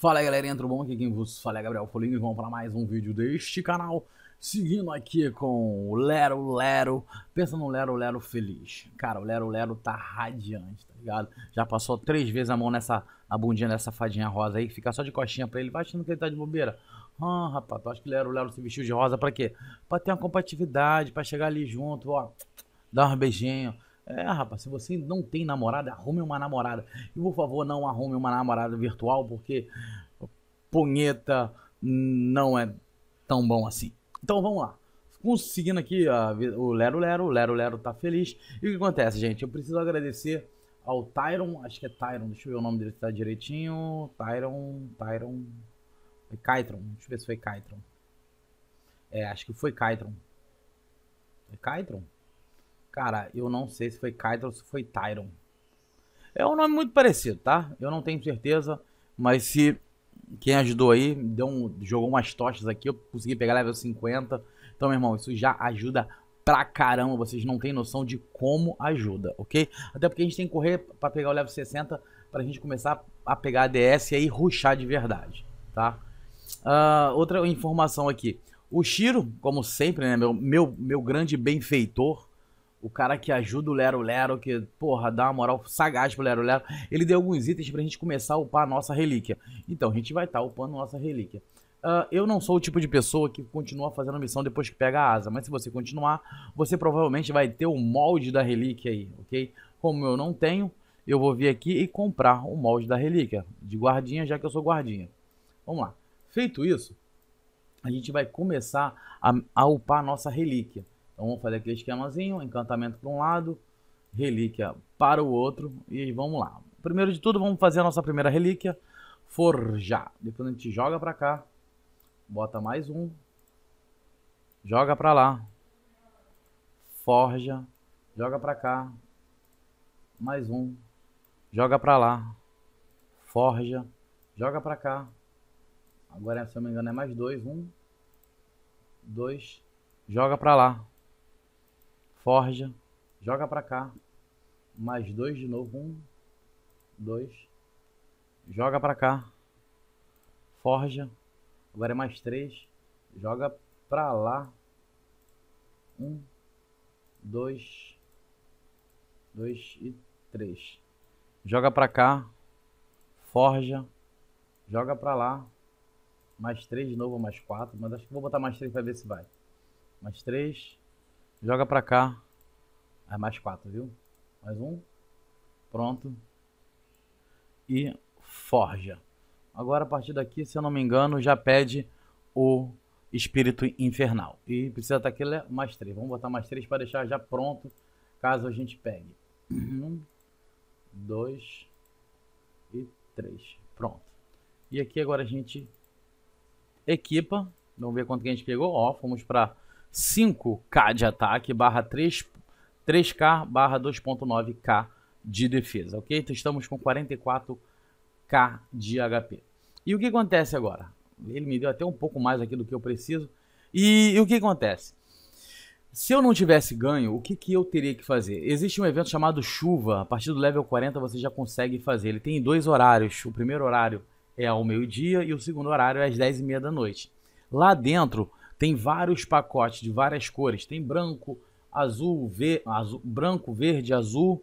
Fala aí, galerinha, tudo bom? Aqui quem vos fala é Gabriel Folinho e vamos para mais um vídeo deste canal. Seguindo aqui com o Lero Lero, pensa no Lero Lero feliz. Cara, o Lero Lero tá radiante, tá ligado? Já passou três vezes a mão nessa a bundinha dessa fadinha rosa aí, fica só de coxinha pra ele, vai achando que ele tá de bobeira. Ah, rapaz, tu acha que o Lero Lero se vestiu de rosa pra quê? Pra ter uma compatibilidade, pra chegar ali junto, ó, dar um beijinho é, rapaz, se você não tem namorada, arrume uma namorada. E por favor, não arrume uma namorada virtual, porque punheta não é tão bom assim. Então vamos lá. Conseguindo aqui a, o Lero Lero, o Lero Lero tá feliz. E o que acontece, gente? Eu preciso agradecer ao Tyron, acho que é Tyron, deixa eu ver o nome dele se tá direitinho. Tyron, Tyron. Foi Kytron, deixa eu ver se foi Kytron. É, acho que foi Kytron. Foi Kytron? Cara, eu não sei se foi Kaido ou se foi Tyron. É um nome muito parecido, tá? Eu não tenho certeza, mas se quem ajudou aí, deu um, jogou umas tochas aqui, eu consegui pegar level 50. Então, meu irmão, isso já ajuda pra caramba, vocês não têm noção de como ajuda, ok? Até porque a gente tem que correr para pegar o level 60 pra gente começar a pegar a DS e aí ruxar de verdade, tá? Uh, outra informação aqui. O Shiro, como sempre, né, meu, meu, meu grande benfeitor, o cara que ajuda o Lero Lero, que, porra, dá uma moral sagaz pro Lero Lero. Ele deu alguns itens pra gente começar a upar a nossa relíquia. Então, a gente vai estar tá upando nossa relíquia. Uh, eu não sou o tipo de pessoa que continua fazendo missão depois que pega a asa, mas se você continuar, você provavelmente vai ter o molde da relíquia aí, ok? Como eu não tenho, eu vou vir aqui e comprar o molde da relíquia, de guardinha, já que eu sou guardinha. Vamos lá. Feito isso, a gente vai começar a, a upar a nossa relíquia. Então vamos fazer aquele esquemazinho, encantamento para um lado, relíquia para o outro e vamos lá. Primeiro de tudo, vamos fazer a nossa primeira relíquia, forjar. Depois a gente joga para cá, bota mais um, joga para lá, forja, joga para cá, mais um, joga para lá, forja, joga para cá. Agora, se eu não me engano, é mais dois, um, dois, joga para lá forja, joga para cá, mais dois de novo, um, dois, joga para cá, forja, agora é mais três, joga para lá, um, dois, dois e três, joga para cá, forja, joga para lá, mais três de novo, mais quatro, mas acho que vou botar mais três para ver se vai, mais três Joga pra cá. É mais quatro, viu? Mais um. Pronto. E forja. Agora, a partir daqui, se eu não me engano, já pede o espírito infernal. E precisa estar tá aqui mais três. Vamos botar mais três para deixar já pronto, caso a gente pegue. Um, dois e três. Pronto. E aqui agora a gente equipa. Vamos ver quanto que a gente pegou. Ó, fomos para 5K de ataque barra 3, 3K barra 2.9K de defesa, ok? Então estamos com 44K de HP. E o que acontece agora? Ele me deu até um pouco mais aqui do que eu preciso. E, e o que acontece? Se eu não tivesse ganho, o que, que eu teria que fazer? Existe um evento chamado chuva. A partir do level 40 você já consegue fazer. Ele tem dois horários. O primeiro horário é ao meio-dia e o segundo horário é às 10 e meia da noite. Lá dentro tem vários pacotes de várias cores. Tem branco, azul, ver, azul branco, verde, azul,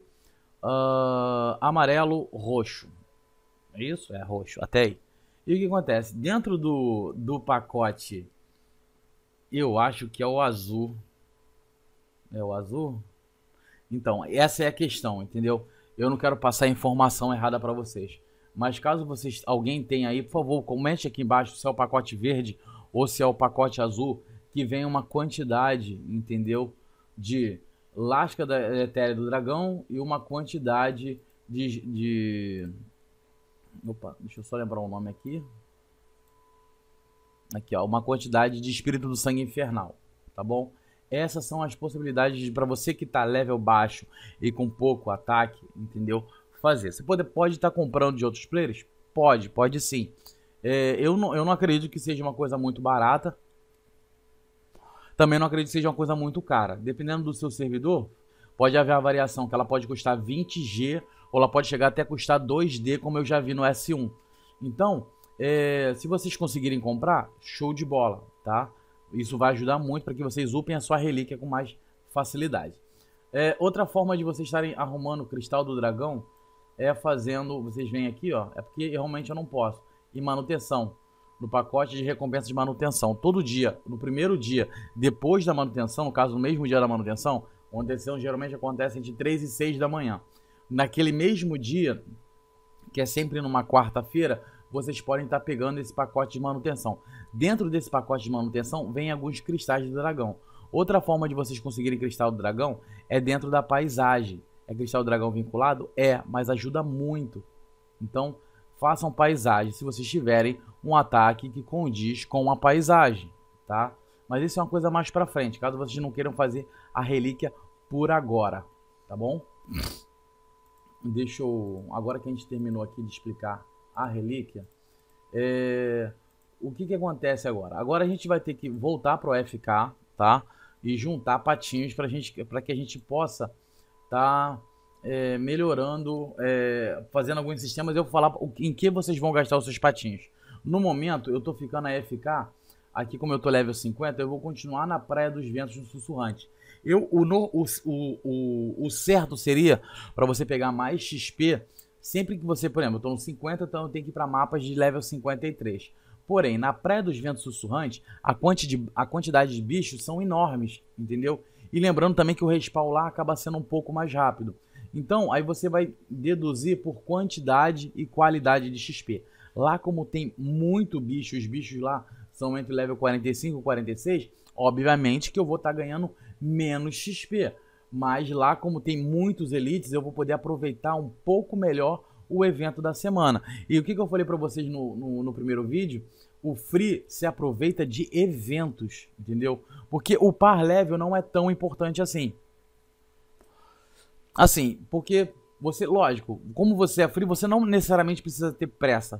uh, amarelo, roxo. É isso? É roxo. Até aí. E o que acontece? Dentro do, do pacote, eu acho que é o azul. É o azul? Então, essa é a questão, entendeu? Eu não quero passar informação errada para vocês. Mas caso vocês, alguém tenha aí, por favor, comente aqui embaixo se é o pacote verde ou se é o pacote azul, que vem uma quantidade, entendeu? De lasca da é, etérea do dragão e uma quantidade de, de. Opa, deixa eu só lembrar o nome aqui. Aqui, ó, uma quantidade de espírito do sangue infernal, tá bom? Essas são as possibilidades para você que tá level baixo e com pouco ataque, entendeu? Fazer. Você pode estar pode tá comprando de outros players? Pode, pode sim. É, eu, não, eu não acredito que seja uma coisa muito barata. Também não acredito que seja uma coisa muito cara. Dependendo do seu servidor, pode haver a variação que ela pode custar 20G ou ela pode chegar até custar 2D, como eu já vi no S1. Então, é, se vocês conseguirem comprar, show de bola, tá? Isso vai ajudar muito para que vocês upem a sua relíquia com mais facilidade. É, outra forma de vocês estarem arrumando o cristal do dragão é fazendo. Vocês vêm aqui, ó. É porque realmente eu não posso e manutenção. No pacote de recompensa de manutenção. Todo dia, no primeiro dia, depois da manutenção, no caso, no mesmo dia da manutenção, onde são geralmente acontece entre 3 e 6 da manhã. Naquele mesmo dia, que é sempre numa quarta-feira, vocês podem estar pegando esse pacote de manutenção. Dentro desse pacote de manutenção, vem alguns cristais do dragão. Outra forma de vocês conseguirem cristal do dragão é dentro da paisagem. É cristal do dragão vinculado? É, mas ajuda muito. Então, façam paisagem se vocês tiverem um ataque que condiz com a paisagem, tá? Mas isso é uma coisa mais pra frente, caso vocês não queiram fazer a relíquia por agora, tá bom? Deixa eu... Agora que a gente terminou aqui de explicar a relíquia, é... o que que acontece agora? Agora a gente vai ter que voltar pro FK, tá? E juntar patinhos pra, gente, pra que a gente possa tá é, melhorando, é, fazendo alguns sistemas, eu vou falar em que vocês vão gastar os seus patinhos. No momento, eu tô ficando a FK, aqui como eu tô level 50, eu vou continuar na Praia dos Ventos no Sussurrante. Eu, o, no, o, o, o, certo seria para você pegar mais XP sempre que você, por exemplo, eu tô no 50, então eu tenho que ir para mapas de level 53. Porém, na Praia dos Ventos Sussurrantes, a, quanti a quantidade de bichos são enormes, entendeu? E lembrando também que o respawn lá acaba sendo um pouco mais rápido. Então, aí você vai deduzir por quantidade e qualidade de XP. Lá como tem muito bicho, os bichos lá são entre level 45 e 46, obviamente que eu vou estar tá ganhando menos XP. Mas lá como tem muitos elites, eu vou poder aproveitar um pouco melhor o evento da semana. E o que, que eu falei para vocês no, no, no primeiro vídeo? o free se aproveita de eventos, entendeu? Porque o par level não é tão importante assim. Assim, porque você, lógico, como você é frio, você não necessariamente precisa ter pressa,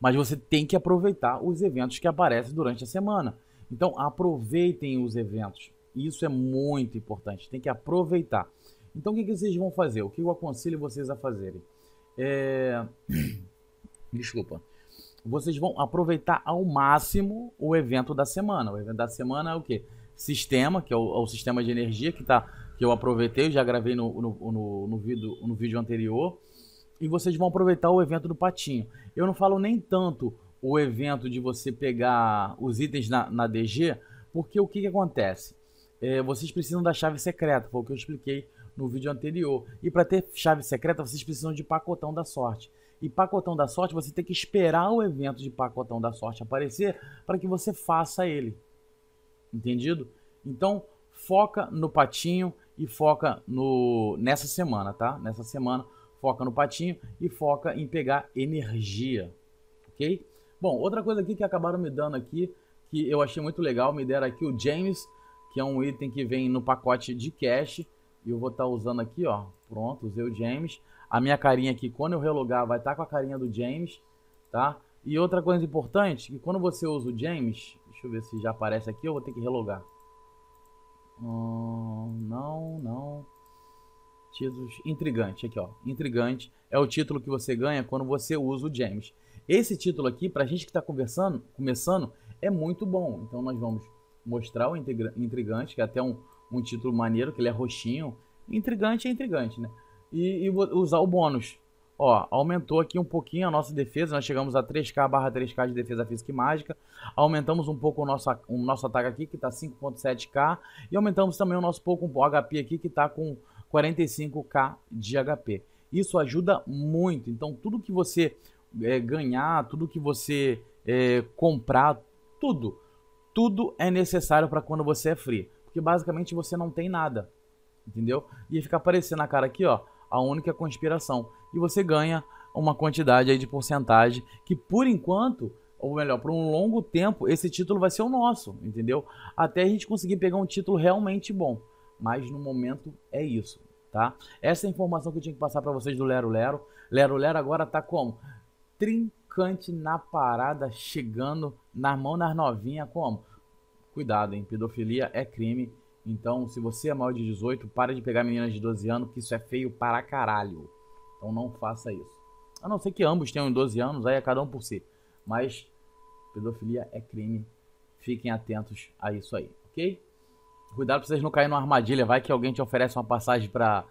mas você tem que aproveitar os eventos que aparecem durante a semana. Então, aproveitem os eventos. Isso é muito importante, tem que aproveitar. Então, o que, vocês vão fazer? O que eu aconselho vocês a fazerem? É... Desculpa. Vocês vão aproveitar ao máximo o evento da semana. O evento da semana é o quê? Sistema, que é o, é o sistema de energia que está que eu aproveitei, já gravei no, no, no, no, vídeo, no vídeo anterior. E vocês vão aproveitar o evento do Patinho. Eu não falo nem tanto o evento de você pegar os itens na, na DG, porque o que, que acontece? É, vocês precisam da chave secreta, foi o que eu expliquei no vídeo anterior. E para ter chave secreta, vocês precisam de pacotão da sorte. E pacotão da sorte, você tem que esperar o evento de pacotão da sorte aparecer para que você faça ele. Entendido? Então, foca no patinho e foca no nessa semana, tá? Nessa semana foca no patinho e foca em pegar energia, ok? Bom, outra coisa aqui que acabaram me dando aqui que eu achei muito legal me deram aqui o James, que é um item que vem no pacote de cash e eu vou estar tá usando aqui, ó. Pronto, usei o James. A minha carinha aqui, quando eu relogar, vai estar tá com a carinha do James, tá? E outra coisa importante, que quando você usa o James, deixa eu ver se já aparece aqui, eu vou ter que relogar não, não. Títulos. Intrigante, aqui ó. Intrigante é o título que você ganha quando você usa o James. Esse título aqui, para a gente que está conversando, começando, é muito bom. Então nós vamos mostrar o intrigante, que é até um, um título maneiro, que ele é roxinho. Intrigante é intrigante, né? E, e usar o bônus. Ó, aumentou aqui um pouquinho a nossa defesa, nós chegamos a 3k barra 3k de defesa física e mágica, aumentamos um pouco o nosso, o nosso ataque aqui, que tá 5.7k, e aumentamos também o nosso pouco HP aqui, que tá com 45k de HP. Isso ajuda muito, então tudo que você é, ganhar, tudo que você é, comprar, tudo, tudo é necessário para quando você é free, porque basicamente você não tem nada, entendeu? E fica aparecendo na cara aqui, ó, a única conspiração e você ganha uma quantidade aí de porcentagem que por enquanto ou melhor, por um longo tempo, esse título vai ser o nosso, entendeu? Até a gente conseguir pegar um título realmente bom. Mas no momento é isso, tá? Essa é a informação que eu tinha que passar para vocês do Lero Lero. Lero Lero agora tá como? Trincante na parada, chegando na mão nas novinhas, como? Cuidado, hein? Pedofilia é crime. Então, se você é maior de 18, para de pegar meninas de 12 anos, que isso é feio para caralho. Então não faça isso. A não ser que ambos tenham 12 anos, aí é cada um por si. Mas pedofilia é crime. Fiquem atentos a isso aí, ok? Cuidado pra vocês não caírem numa armadilha. Vai que alguém te oferece uma passagem pra,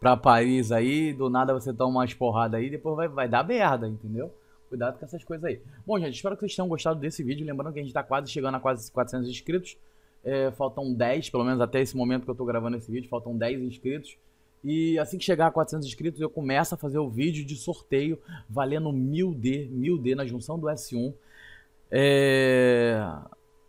pra Paris aí, do nada você toma umas porradas aí, depois vai, vai dar merda, entendeu? Cuidado com essas coisas aí. Bom, gente, espero que vocês tenham gostado desse vídeo. Lembrando que a gente tá quase chegando a quase 400 inscritos. É, faltam 10, pelo menos até esse momento que eu tô gravando esse vídeo, faltam 10 inscritos. E assim que chegar a 400 inscritos, eu começo a fazer o vídeo de sorteio valendo 1000D, 1000D na junção do S1. É...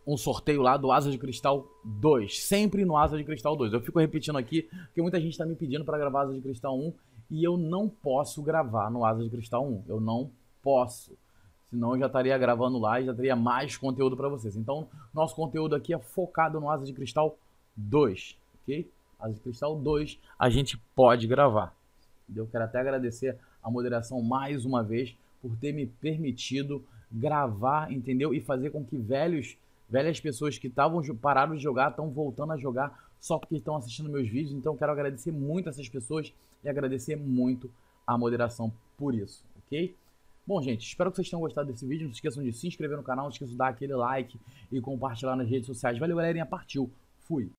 Um sorteio lá do Asa de Cristal 2, sempre no Asa de Cristal 2. Eu fico repetindo aqui, porque muita gente está me pedindo para gravar Asa de Cristal 1 e eu não posso gravar no Asa de Cristal 1. Eu não posso. Senão eu já estaria gravando lá e já teria mais conteúdo para vocês. Então, nosso conteúdo aqui é focado no Asa de Cristal 2, ok? As Cristal 2, a gente pode gravar. Eu quero até agradecer a moderação mais uma vez por ter me permitido gravar, entendeu? E fazer com que velhos, velhas pessoas que estavam paradas de jogar estão voltando a jogar só porque estão assistindo meus vídeos. Então quero agradecer muito essas pessoas e agradecer muito a moderação por isso, ok? Bom, gente, espero que vocês tenham gostado desse vídeo. Não se esqueçam de se inscrever no canal, não se esqueçam de dar aquele like e compartilhar nas redes sociais. Valeu, galerinha. Partiu. Fui.